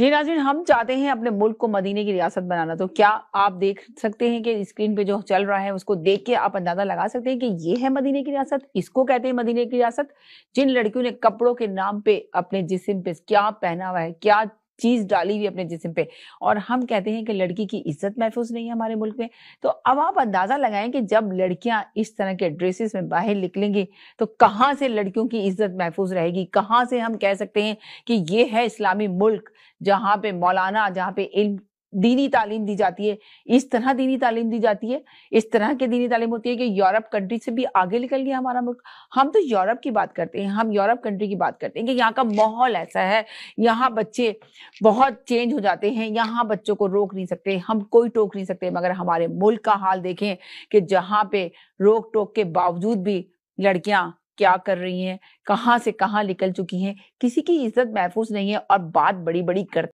जी नाजिन हम चाहते हैं अपने मुल्क को मदीने की रियासत बनाना तो क्या आप देख सकते हैं कि स्क्रीन पे जो चल रहा है उसको देख के आप अंदाजा लगा सकते हैं कि ये है मदीने की रियासत इसको कहते हैं मदीने की रियासत जिन लड़कियों ने कपड़ों के नाम पे अपने जिसम पे क्या पहना हुआ है क्या चीज डाली हुई अपने जिसम पे और हम कहते हैं कि लड़की की इज्जत महफूज नहीं है हमारे मुल्क में तो अब आप अंदाजा लगाएं कि जब लड़कियां इस तरह के ड्रेसेस में बाहर निकलेंगी तो कहाँ से लड़कियों की इज्जत महफूज रहेगी कहाँ से हम कह सकते हैं कि ये है इस्लामी मुल्क जहाँ पे मौलाना जहाँ पे इल्म दीनी तालीम दी जाती है इस तरह दीनी तालीम दी जाती है इस तरह की दीनी तालीम होती है कि यूरोप कंट्री से भी आगे निकल गया हमारा मुल्क हम तो यूरोप की बात करते हैं हम यूरोप कंट्री की बात करते हैं कि यहाँ का माहौल ऐसा है यहाँ बच्चे बहुत चेंज हो जाते हैं यहाँ बच्चों को रोक नहीं सकते हम कोई टोक नहीं सकते मगर हमारे मुल्क का हाल देखें कि जहाँ पे रोक टोक के बावजूद भी लड़कियाँ क्या कर रही हैं कहाँ से कहाँ निकल चुकी हैं किसी की इज्जत महफूज नहीं है और बात बड़ी बड़ी करते